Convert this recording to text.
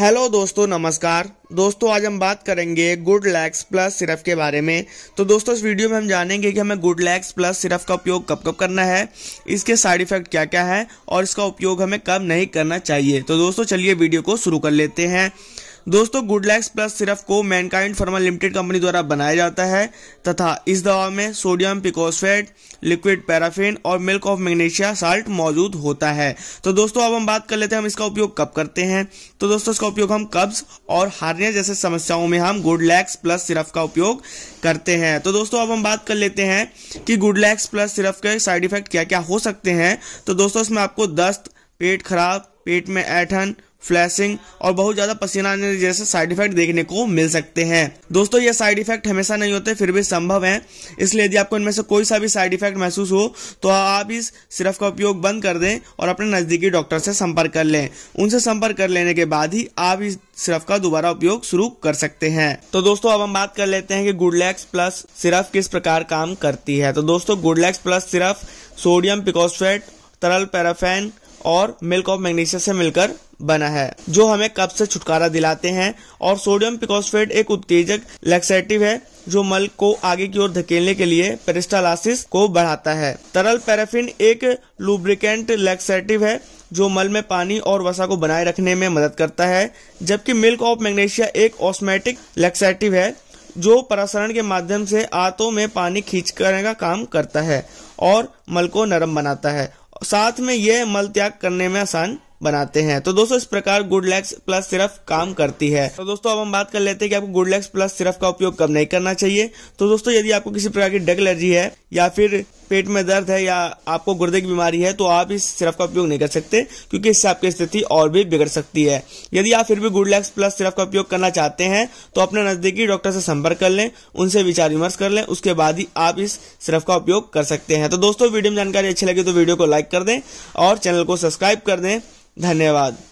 hello दोस्तों नमस्कार दोस्तों आज हम बात करेंगे गुड लैक्स प्लस सिरप के बारे में तो दोस्तों इस वीडियो में हम जानेंगे कि हमें गुड लैक्स प्लस सिरप का उपयोग कब कब करना है इसके साइड इफेक्ट क्या क्या है और इसका उपयोग हमें कब नहीं करना चाहिए तो दोस्तों चलिए वीडियो को शुरू कर लेते हैं दोस्तों गुडलैक्स प्लस सिर्फ को मैनकाइंड फर्मा लिमिटेड कंपनी द्वारा बनाया जाता है तथा इस दवा में सोडियम पिकोसफेट लिक्विड पैराफिन और मिल्क ऑफ मैग्नेशिया साल्ट मौजूद होता है तो दोस्तों अब हम बात कर लेते हैं हम इसका उपयोग कब करते हैं तो दोस्तों इसका उपयोग हम कब्ज और हार्निया जैसे समस्याओं में हम गुडलैक्स प्लस सिरफ का उपयोग करते हैं तो दोस्तों अब हम बात कर लेते हैं कि गुडलैक्स प्लस सिरफ के साइड इफेक्ट क्या क्या हो सकते हैं तो दोस्तों इसमें आपको दस्त पेट खराब पेट में ऐठन फ्लैशिंग और बहुत ज्यादा पसीना आने जैसे साइड इफेक्ट देखने को मिल सकते हैं दोस्तों ये साइड इफेक्ट हमेशा नहीं होते फिर भी संभव है इसलिए यदि आपको इनमें से कोई सा भी साइड इफेक्ट महसूस हो तो आप इस सिरप का उपयोग बंद कर दें और अपने नजदीकी डॉक्टर से संपर्क कर लें उनसे संपर्क कर लेने के बाद ही आप इस सिरप का दोबारा उपयोग शुरू कर सकते हैं तो दोस्तों अब हम बात कर लेते हैं कि गुडलैक्स प्लस सिरप किस प्रकार काम करती है तो दोस्तों Goodlax plus syrup sodium picosulphate तरल पैराफेन और मिल्क ऑफ मैग्नीशिया से मिलकर बना है जो हमें कब्ज से छुटकारा दिलाते हैं और सोडियम पिकोस्फेट एक उत्तेजक लैक्सेटिव है जो मल को आगे की ओर धकेलने के लिए पेरिस्टालासिस को बढ़ाता है तरल पैराफिन एक लुब्रिकेंट लैक्सेटिव है जो मल में पानी और वसा को बनाए रखने में मदद करता है जबकि मिल्क ऑफ मैग्नेशिया एक ऑस्मेटिक लैक्सेटिव है जो परासरण के माध्यम से आतों में पानी खींच करने का काम करता है और मल को नरम बनाता है साथ में यह मल त्याग करने में आसान बनाते हैं तो दोस्तों इस प्रकार गुड प्लस सिर्फ काम करती है तो दोस्तों अब हम बात कर लेते हैं कि आपको गुड प्लस सिर्फ का उपयोग कब नहीं करना चाहिए तो दोस्तों यदि आपको किसी प्रकार की डग एलर्जी है या फिर पेट में दर्द है या आपको गुर्दे की बीमारी है तो आप इस सिरफ का उपयोग नहीं कर सकते क्योंकि इससे आपकी स्थिति और भी बिगड़ सकती है यदि आप फिर भी गुडलैक्स प्लस सिरफ का उपयोग करना चाहते हैं तो अपने नजदीकी डॉक्टर से संपर्क कर लें उनसे विचार विमर्श कर लें उसके बाद ही आप इस सिरफ का उपयोग कर सकते हैं तो दोस्तों वीडियो में जानकारी अच्छी लगी तो वीडियो को लाइक कर दें और चैनल को सब्सक्राइब कर दें धन्यवाद